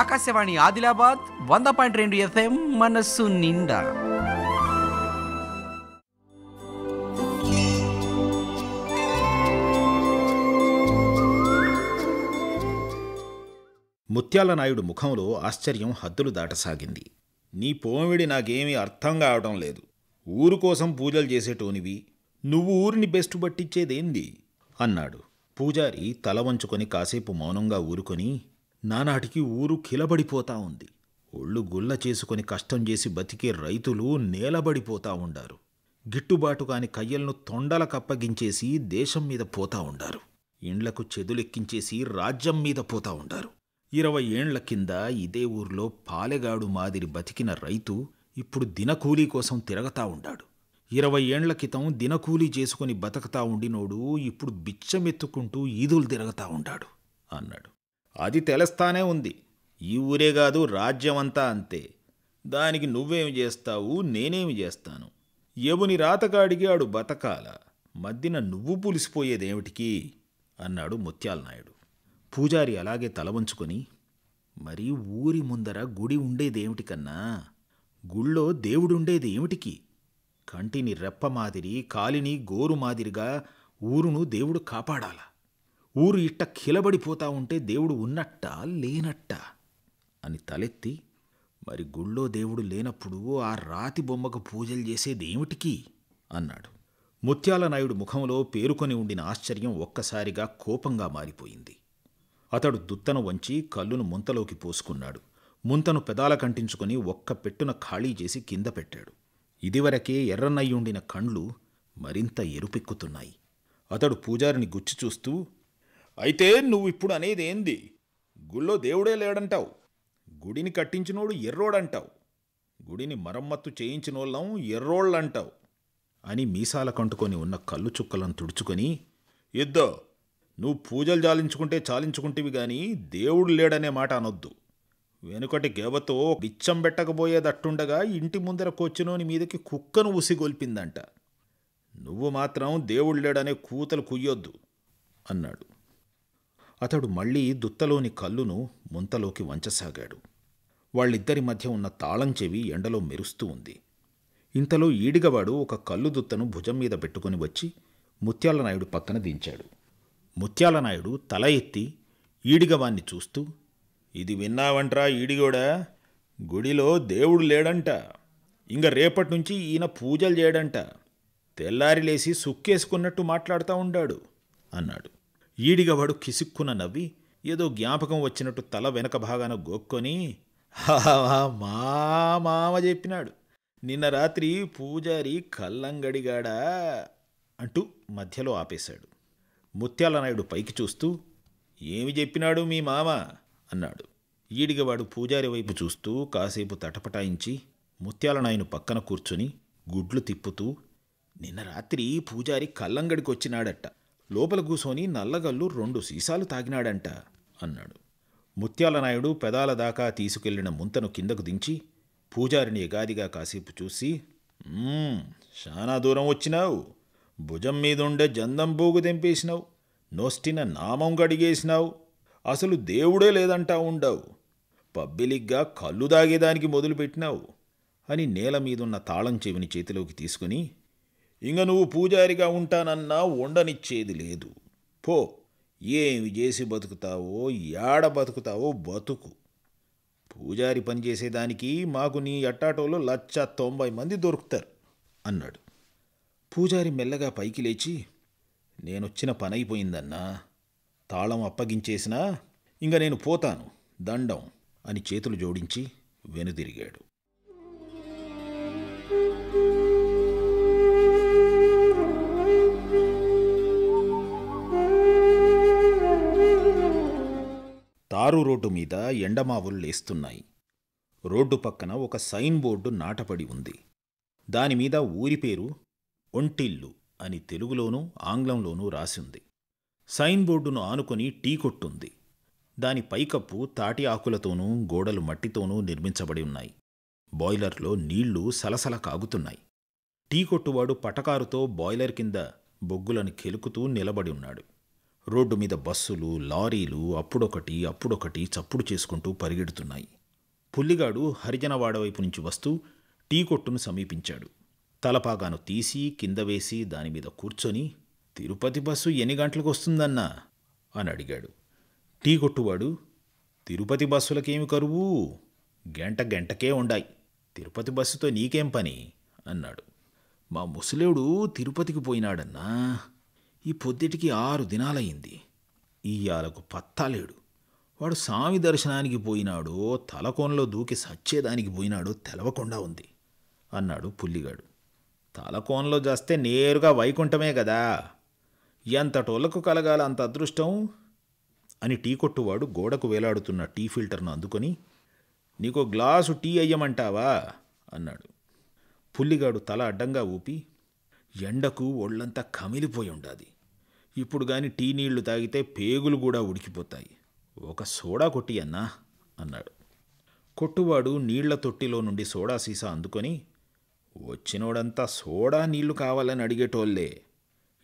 ఆకాశవాణి ఆదిలాబాద్ వంద పాయింట్ రెండు ఎఫ్ఎం మనస్సు నిండా ముత్యాల నాయుడు ముఖంలో ఆశ్చర్యం హద్దులు దాటసాగింది నీ పోమిడి నాకేమీ అర్థం కావడం లేదు ఊరు కోసం పూజలు చేసేటోనివి నువ్వు ఊరిని బెస్ట్ పట్టించేదేంది అన్నాడు పూజారి తల వంచుకొని కాసేపు మౌనంగా ఊరుకొని నానాటికి ఊరు కిలబడిపోతా ఉంది ఒళ్ళు గుల్ల చేసుకొని కష్టం చేసి బతికే రైతులు నేలబడిపోతా ఉండారు గిట్టుబాటు కాని కయ్యలను తొండల కప్పగించేసి దేశం మీద పోతా ఉండారు ఇండ్లకు చెదులెక్కించేసి రాజ్యం మీద పోతా ఉండారు ఇరవై ఏండ్ల కింద ఇదే ఊర్లో పాలెగాడు మాదిరి బతికిన రైతు ఇప్పుడు దినకూలీ కోసం తిరగతా ఉండాడు ఇరవై ఏండ్ల క్రితం దినకూలీ చేసుకుని బతకతా ఉండినోడు ఇప్పుడు బిచ్చమెత్తుకుంటూ ఈదులు తిరగతా ఉండాడు అన్నాడు అది తెలుస్తానే ఉంది ఈ ఊరే కాదు రాజ్యమంతా అంతే దానికి నువ్వేమి చేస్తావు నేనేమి చేస్తాను ఎవుని రాతకాడికి ఆడు బతకాల మధ్యన నువ్వు పులిసిపోయేదేమిటికి అన్నాడు ముత్యాలనాయుడు పూజారి అలాగే తలవంచుకొని మరి ఊరి ముందర గుడి ఉండేదేమిటి కన్నా గుళ్ళో దేవుడుండేది ఏమిటికి కంటిని రెప్ప మాదిరి కాలిని గోరు మాదిరిగా ఊరును దేవుడు కాపాడాలా ఊరు ఇట్ట కిలబడిపోతా ఉంటే దేవుడు ఉన్నట్ట లేనట్ట అని తలెత్తి మరి గుళ్ళో దేవుడు లేనప్పుడు ఆ రాతి బొమ్మకు పూజలు చేసేదేమిటికి అన్నాడు ముత్యాల నాయుడు ముఖంలో పేరుకొని ఉండిన ఆశ్చర్యం ఒక్కసారిగా కోపంగా మారిపోయింది అతడు దుత్తను వంచి కళ్ళును ముంతలోకి పోసుకున్నాడు ముంతను పెదాల కంటించుకుని ఒక్క పెట్టున ఖాళీ చేసి కింద పెట్టాడు ఇదివరకే ఎర్రనయ్యుండిన కండ్లు మరింత ఎరుపెక్కుతున్నాయి అతడు పూజారిని గుచ్చి చూస్తూ అయితే నువ్వు ఇప్పుడు అనేది ఏంది గుళ్ళో దేవుడే లేడంటావు గుడిని కట్టించినోడు ఎర్రోడంటావు గుడిని మరమ్మత్తు చేయించినోళ్ళం ఎర్రోళ్ళంటావు అని మీసాల కంటుకొని ఉన్న కళ్ళు చుక్కలను తుడుచుకొని ఎద్దో నువ్వు పూజలు జాలించుకుంటే చాలించుకుంటేవి కానీ దేవుడు లేడనే మాట అనొద్దు వెనుకటి గెవతో బిచ్చం పెట్టకపోయేదట్టుండగా ఇంటి ముందర కొచ్చినోని మీదకి కుక్కను ఉసిగొల్పిందంట నువ్వు మాత్రం దేవుడు లేడనే కూతలు కుయ్యొద్దు అన్నాడు అతడు మళ్లీ దుత్తలోని కల్లును ముంతలోకి వంచసాగాడు వాళ్ళిద్దరి మధ్య ఉన్న తాళం చెవి ఎండలో మెరుస్తూ ఉంది ఇంతలో ఈడిగవాడు ఒక కల్లు దుత్తను భుజం మీద పెట్టుకుని వచ్చి ముత్యాలనాయుడు పక్కన దించాడు ముత్యాలనాయుడు తల ఎత్తి ఈడిగవాన్ని చూస్తూ ఇది విన్నావంట్రా ఈడిగోడ గుడిలో దేవుడు లేడంట ఇంక రేపటి నుంచి ఈయన పూజలు చేయడంట తెల్లారిలేసి సుక్కేసుకున్నట్టు మాట్లాడుతూ ఉండాడు అన్నాడు ఈడిగవాడు కిసుక్కున నవ్వి ఏదో జ్ఞాపకం వచ్చినట్టు తల వెనక భాగాన గోక్కొని మా మామ చెప్పినాడు నిన్న రాత్రి పూజారి కల్లంగడిగాడా అంటూ మధ్యలో ఆపేశాడు ముత్యాలనాయుడు పైకి చూస్తూ ఏమి చెప్పినాడు మీ మామ అన్నాడు ఈడిగవాడు పూజారి వైపు చూస్తూ కాసేపు తటపటాయించి ముత్యాలనాయుడు పక్కన కూర్చుని గుడ్లు తిప్పుతూ నిన్న రాత్రి పూజారి కల్లంగడికి వచ్చినాడట లోపల కూసోని నల్లగల్లు రెండు సీసాలు తాగినాడంట అన్నాడు ముత్యాలనాయుడు పెదాల దాకా తీసుకెళ్లిన ముంతను కిందకు దించి పూజారిని ఎగాదిగా కాసేపు చూసి చాలా దూరం వచ్చినావు భుజం మీదుండే జందం బూగు తెంపేసినావు నోస్టిన నామం గడిగేసినావు అసలు దేవుడే లేదంటా ఉండవు పబ్బిలిగ్గా కళ్ళు దాగేదానికి మొదలుపెట్టినావు అని నేల మీదున్న తాళం చెవిని చేతిలోకి తీసుకుని ఇంక నువ్వు పూజారిగా ఉంటానన్నా ఉండనిచ్చేది లేదు పో ఏమి చేసి బతుకుతావో యాడ బతుకుతావో బతుకు పూజారి పనిచేసేదానికి మాకు నీ అట్టాటోలో లచ్చ తొంభై మంది దొరుకుతారు అన్నాడు పూజారి మెల్లగా పైకి లేచి నేనొచ్చిన పనైపోయిందన్నా తాళం అప్పగించేసినా ఇంక నేను పోతాను దండం అని చేతులు జోడించి వెనుదిరిగాడు తారు రోడ్డు మీద ఎండమావులు లేస్తున్నాయి రోడ్డు పక్కన ఒక సైన్ బోర్డు నాటపడి ఉంది దానిమీద ఊరి పేరు ఒంటిల్లు అని తెలుగులోనూ ఆంగ్లంలోనూ రాసింది సైన్ బోర్డును ఆనుకొని టీ కొట్టుంది దాని పైకప్పు తాటి ఆకులతోనూ గోడలు మట్టితోనూ నిర్మించబడి ఉన్నాయి బాయిలర్లో నీళ్లు సలసల కాగుతున్నాయి టీ కొట్టువాడు పటకారుతో బాయిలర్ కింద బొగ్గులను కెలుకుతూ నిలబడి ఉన్నాడు రోడ్డు మీద బస్సులు లారీలు అప్పుడొకటి అప్పుడొకటి చప్పుడు చేసుకుంటూ పరిగెడుతున్నాయి పుల్లిగాడు హరిజనవాడ వైపు నుంచి వస్తూ టీ కొట్టును సమీపించాడు తలపాగాను తీసి కింద వేసి దానిమీద కూర్చొని తిరుపతి బస్సు ఎన్ని గంటలకు వస్తుందన్నా అని అడిగాడు టీ కొట్టువాడు తిరుపతి బస్సులకేమి కరువు గంట గంటకే ఉండాయి తిరుపతి బస్సుతో నీకేం పని అన్నాడు మా ముసలేవుడు తిరుపతికి పోయినాడన్నా ఈ పొద్దుటికి ఆరు దినాలయ్యింది ఇయ్యాలకు పత్తాలేడు వాడు స్వామి దర్శనానికి పోయినాడో తలకోనలో దూకి సచ్చేదానికి పోయినాడో తెలవకుండా ఉంది అన్నాడు పుల్లిగాడు తలకోనలో చేస్తే నేరుగా వైకుంఠమే కదా ఎంత టోళ్లకు కలగాల అంత అదృష్టం అని టీ కొట్టువాడు గోడకు వేలాడుతున్న టీ ఫిల్టర్ను అందుకొని నీకో గ్లాసు టీ అయ్యమంటావా అన్నాడు పుల్లిగాడు తల అడ్డంగా ఊపి ఎండకు ఒళ్ళంతా కమిలిపోయి ఉండాది ఇప్పుడు గాని టీ నీళ్లు తాగితే పేగులు కూడా ఉడికిపోతాయి ఒక సోడా కొట్టి అన్నా అన్నాడు కొట్టువాడు నీళ్ల తొట్టిలో నుండి సోడా సీసా అందుకొని వచ్చినోడంతా సోడా నీళ్లు కావాలని అడిగేటోళ్ళే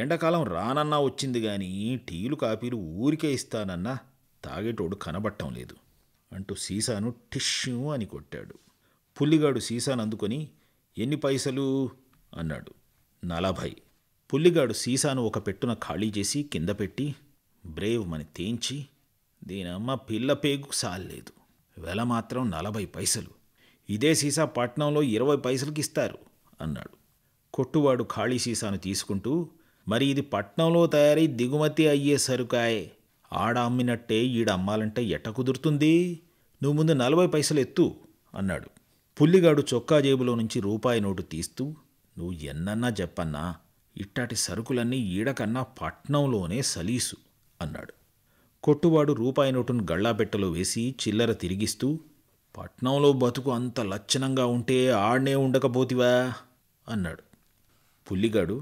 ఎండాకాలం రానన్నా వచ్చింది కానీ టీలు కాపీలు ఊరికే ఇస్తానన్నా తాగేటోడు కనబట్టం లేదు అంటూ సీసాను టిష్యూ అని కొట్టాడు పుల్లిగాడు సీసాను అందుకొని ఎన్ని పైసలు అన్నాడు నలభై పుల్లిగాడు సీసాను ఒక పెట్టున ఖాళీ చేసి కింద పెట్టి బ్రేవ్ మని తేంచి దీనమ్మ పిల్ల పేగు సాలేదు వెల మాత్రం నలభై పైసలు ఇదే సీసా పట్నంలో ఇరవై పైసలకి ఇస్తారు అన్నాడు కొట్టువాడు ఖాళీ సీసాను తీసుకుంటూ మరి ఇది పట్నంలో తయారై దిగుమతి అయ్యే సరుకాయే ఆడ అమ్మినట్టే ఈడ అమ్మాలంటే ఎట్ట కుదురుతుంది నువ్వు ముందు నలభై పైసలు ఎత్తు అన్నాడు పుల్లిగాడు చొక్కా జేబులో నుంచి రూపాయి నోటు తీస్తూ నువ్వు ఎన్నన్నా చెప్పన్నా ఇట్టాటి సరుకులన్నీ ఈడకన్నా పట్నంలోనే సలీసు అన్నాడు కొట్టువాడు రూపాయి నోటును గళ్ళాబెట్టలో వేసి చిల్లర తిరిగిస్తూ పట్నంలో బతుకు అంత లచ్చనంగా ఉంటే ఆడనే ఉండకపోతివా అన్నాడు పుల్లిగాడు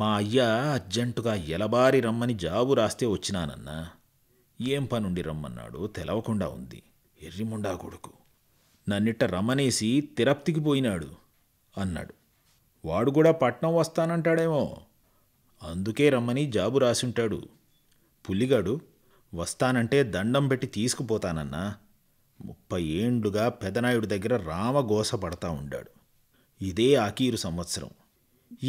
మా అయ్య అర్జెంటుగా ఎలబారి రమ్మని జాబు రాస్తే వచ్చినానన్నా ఏం పనుండి రమ్మన్నాడు తెలవకుండా ఉంది ఎర్రిముండా కొడుకు నన్నిట్ట రమ్మనేసి తిరప్తికి పోయినాడు అన్నాడు వాడు కూడా పట్నం వస్తానంటాడేమో అందుకే రమ్మని జాబు రాసుంటాడు పులిగాడు వస్తానంటే దండం పెట్టి తీసుకుపోతానన్నా ముప్పై ఏండుగా పెదనాయుడి దగ్గర రామగోస పడతా ఉండాడు ఇదే ఆకీరు సంవత్సరం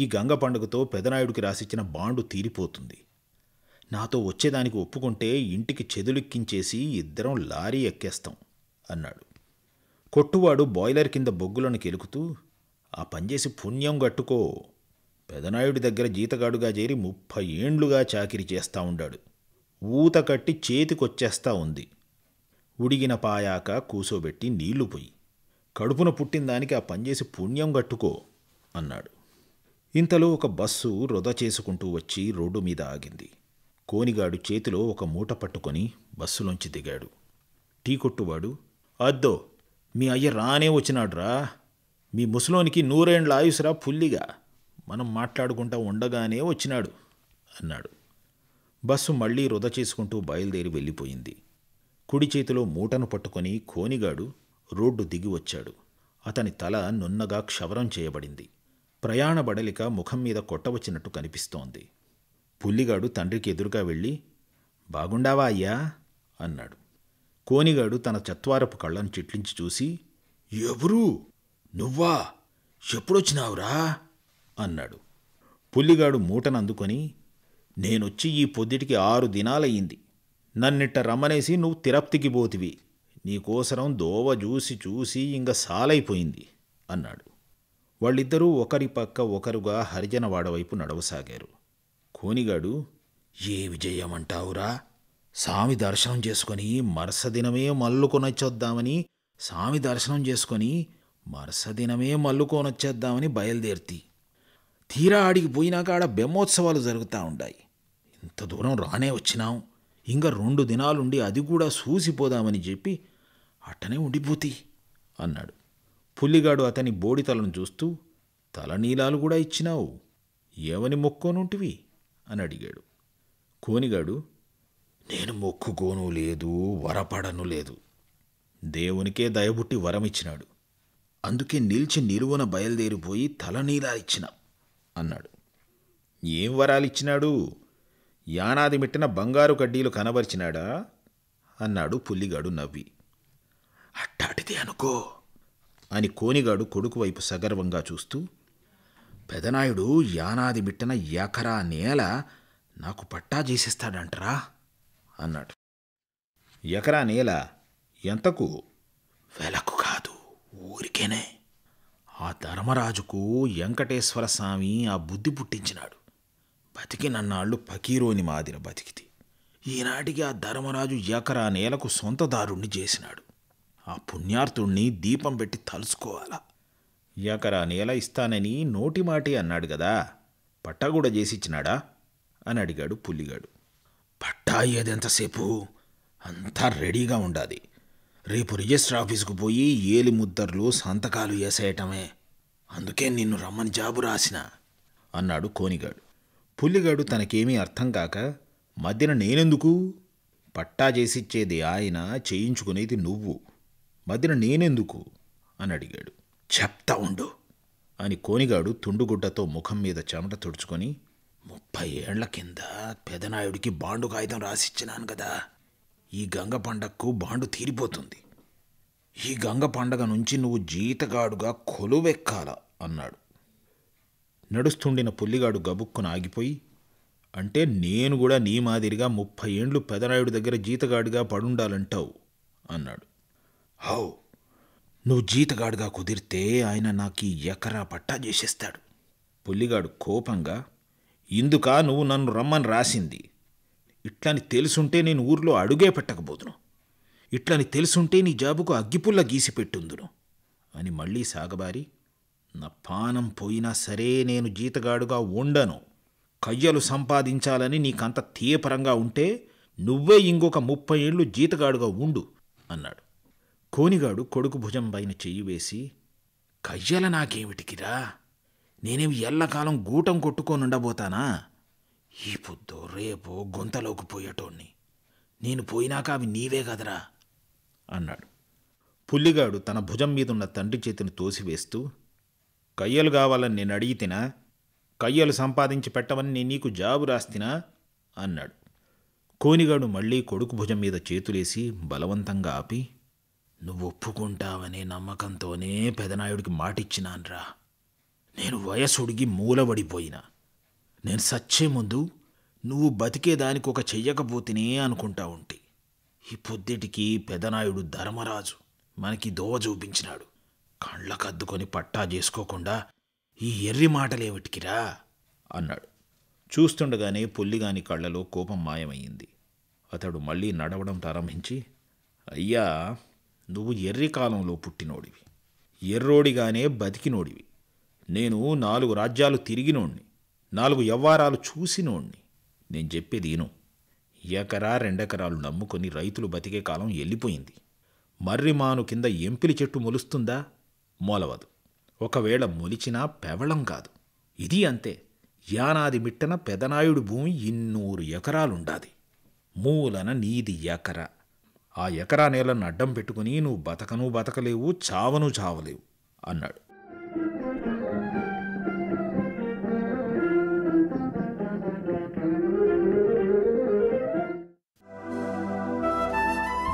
ఈ గంగ పండుగతో పెదనాయుడికి రాసిచ్చిన బాండు తీరిపోతుంది నాతో వచ్చేదానికి ఒప్పుకుంటే ఇంటికి చెదులిక్కించేసి ఇద్దరం లారీ ఎక్కేస్తాం అన్నాడు కొట్టువాడు బాయిలర్ కింద బొగ్గులను కెలుకుతూ ఆ పనిచేసి పుణ్యం గట్టుకో పెదనాయుడి దగ్గర జీతగాడుగా చేరి ముప్పై ఏండ్లుగా చాకిరి చేస్తా ఉండాడు ఊత కట్టి చేతికొచ్చేస్తా ఉంది ఉడిగిన పాయాక కూసోబెట్టి నీళ్లు పోయి కడుపున పుట్టిన దానికి ఆ పనిచేసి పుణ్యం గట్టుకో అన్నాడు ఇంతలో ఒక బస్సు వృధా చేసుకుంటూ వచ్చి రోడ్డు మీద ఆగింది కోనిగాడు చేతిలో ఒక మూట పట్టుకొని బస్సులోంచి దిగాడు టీ కొట్టువాడు అద్దో మీ అయ్య రానే వచ్చినాడ్రా మీ ముసలోనికి నూరేండ్ల ఆయుసరా పుల్లిగా మనం మాట్లాడుకుంటా ఉండగానే వచ్చినాడు అన్నాడు బస్సు మళ్లీ వృధ చేసుకుంటూ బయలుదేరి వెళ్ళిపోయింది కుడి చేతిలో మూటను పట్టుకొని కోనిగాడు రోడ్డు దిగి వచ్చాడు అతని తల నున్నగా క్షవరం చేయబడింది ప్రయాణ బడలిక ముఖం మీద కొట్టవచ్చినట్టు కనిపిస్తోంది పుల్లిగాడు తండ్రికి ఎదురుగా వెళ్ళి బాగుండావా అయ్యా అన్నాడు కోనిగాడు తన చత్వారపు కళ్ళను చిట్లించి చూసి ఎవరూ నువ్వా ఎప్పుడొచ్చినావురా అన్నాడు పుల్లిగాడు మూటనందుకొని నేనొచ్చి ఈ పొద్దుటికి ఆరు దినాలయ్యింది నన్నిట్ట రమ్మనేసి నువ్వు తిరప్తికి పోతివి నీకోసరం దోవ చూసి చూసి ఇంక సాలైపోయింది అన్నాడు వాళ్ళిద్దరూ ఒకరి పక్క ఒకరుగా హరిజనవాడ వైపు నడవసాగారు కోనిగాడు ఏ విజయమంటావురా స్వామి దర్శనం చేసుకొని మరుస దినమే మల్లుకొనొచ్చొద్దామని సామి దర్శనం చేసుకొని మరుసదినమే మల్లుకోనొచ్చేద్దామని బయలుదేరితి తీరా ఆడికి పోయినాక ఆడ బెమ్మోత్సవాలు జరుగుతూ ఉంటాయి ఇంత దూరం రానే వచ్చినాం ఇంకా రెండు దినాలుండి అది కూడా చూసిపోదామని చెప్పి అట్టనే ఉండిపోతి అన్నాడు పుల్లిగాడు అతని బోడితలను చూస్తూ తలనీలాలు కూడా ఇచ్చినావు ఏమని మొక్కోనుంటివి అని అడిగాడు కోనిగాడు నేను మొక్కుకోను లేదు వరపడను లేదు దేవునికే దయబుట్టి వరమిచ్చినాడు అందుకే నిలిచి నిలువన బయలుదేరిపోయి తలనీలాలిచ్చిన అన్నాడు ఏం వరాలిచ్చినాడు యానాది మిట్టిన బంగారు కడ్డీలు కనబరిచినాడా అన్నాడు పుల్లిగాడు నవ్వి అట్టాటిది అనుకో అని కోనిగాడు కొడుకు వైపు సగర్వంగా చూస్తూ పెదనాయుడు యానాది మిట్టన యాకరా నేల నాకు పట్టా చేసేస్తాడంటరా అన్నాడు ఎకరా నేల ఎంతకు వెలకు ఊరికేనే ఆ ధర్మరాజుకు వెంకటేశ్వర స్వామి ఆ బుద్ధి పుట్టించినాడు బతికి నన్నాళ్ళు పకీరోని మాదిన బతికితి ఈనాటికి ఆ ధర్మరాజు ఎకరా నేలకు సొంతదారుణ్ణి చేసినాడు ఆ పుణ్యార్థుణ్ణి దీపం పెట్టి తలుసుకోవాలా ఎకరా నేల ఇస్తానని నోటిమాటి అన్నాడు కదా పట్టా కూడా చేసిచ్చినాడా అని అడిగాడు పుల్లిగాడు పట్టా ఏదెంతసేపు అంతా రెడీగా ఉండాలి రేపు రిజిస్టర్ ఆఫీస్కు పోయి ఏలి ముద్దర్లు సంతకాలు వేసేయటమే అందుకే నిన్ను రమ్మని జాబు రాసిన అన్నాడు కోనిగాడు పుల్లిగాడు తనకేమీ అర్థం కాక మధ్యన నేనెందుకు పట్టా చేసిచ్చేది ఆయన చేయించుకునేది నువ్వు మధ్యన నేనెందుకు అని అడిగాడు చెప్తా ఉండు అని కోనిగాడు తుండుగుడ్డతో ముఖం మీద చెమట తుడుచుకొని ముప్పై ఏండ్ల కింద పెదనాయుడికి బాండు కాగితం రాసిచ్చినాను కదా ఈ గంగ పండగకు బాండు తీరిపోతుంది ఈ గంగ పండగ నుంచి నువ్వు జీతగాడుగా కొలువెక్కాల అన్నాడు నడుస్తుండిన పుల్లిగాడు గబుక్కున ఆగిపోయి అంటే నేను కూడా నీ మాదిరిగా ముప్పై ఏండ్లు పెదనాయుడు దగ్గర జీతగాడిగా పడుండాలంటావు అన్నాడు హౌ నువ్వు జీతగాడుగా కుదిరితే ఆయన నాకు ఈ ఎకరా పట్టా చేసేస్తాడు పుల్లిగాడు కోపంగా ఇందుక నువ్వు నన్ను రమ్మని రాసింది ఇట్లాని తెలుసుంటే నేను ఊర్లో అడుగే పెట్టకపోదును ఇట్లాని తెలుసుంటే నీ జాబుకు అగ్గిపుల్ల గీసిపెట్టుందును అని మళ్ళీ సాగబారి నా పానం పోయినా సరే నేను జీతగాడుగా ఉండను కయ్యలు సంపాదించాలని నీకంత తీయపరంగా ఉంటే నువ్వే ఇంకొక ముప్పై ఏళ్ళు జీతగాడుగా ఉండు అన్నాడు కోనిగాడు కొడుకు భుజం పైన చెయ్యి వేసి కయ్యల నాకేమిటికిరా నేనేమి ఎల్లకాలం గూటం కొట్టుకోనుండబోతానా ఈ పొద్దు రేపు గుంతలోకి పోయేటోణ్ణి నేను పోయినాక అవి నీవే కదరా అన్నాడు పుల్లిగాడు తన భుజం మీదున్న తండ్రి చేతిని తోసివేస్తూ కయ్యలు కావాలని నేను అడిగితేనా కయ్యలు సంపాదించి పెట్టవని నేను నీకు జాబు రాస్తినా అన్నాడు కోనిగాడు మళ్ళీ కొడుకు భుజం మీద చేతులేసి బలవంతంగా ఆపి నువ్వు ఒప్పుకుంటావనే నమ్మకంతోనే పెదనాయుడికి మాటిచ్చినాన్రా నేను వయసుడిగి మూలబడిపోయినా నేను సచ్చే ముందు నువ్వు బతికేదానికి ఒక చెయ్యకపోతేనే అనుకుంటా ఉంటే ఈ పొద్దుటికి పెదనాయుడు ధర్మరాజు మనకి దోవ చూపించినాడు కళ్ళకద్దుకొని పట్టా చేసుకోకుండా ఈ ఎర్రి మాటలేవిటికిరా అన్నాడు చూస్తుండగానే పొల్లిగాని కళ్ళలో కోపం మాయమయ్యింది అతడు మళ్ళీ నడవడం ప్రారంభించి అయ్యా నువ్వు ఎర్రి కాలంలో పుట్టినోడివి ఎర్రోడిగానే బతికినోడివి నేను నాలుగు రాజ్యాలు తిరిగినోడిని నాలుగు యవ్వారాలు చూసినోణ్ణి నేను చెప్పేది ఈను ఎకరా రెండెకరాలు నమ్ముకొని రైతులు బతికే కాలం వెళ్ళిపోయింది మర్రిమాను కింద ఎంపిలి చెట్టు మొలుస్తుందా మొలవదు ఒకవేళ మొలిచినా పెవళం కాదు ఇది అంతే యానాది మిట్టన పెదనాయుడు భూమి ఇన్నూరు ఎకరాలుండాది మూలన నీది ఎకరా ఆ ఎకరా నేలను అడ్డం పెట్టుకుని నువ్వు బతకను బతకలేవు చావనూ చావలేవు అన్నాడు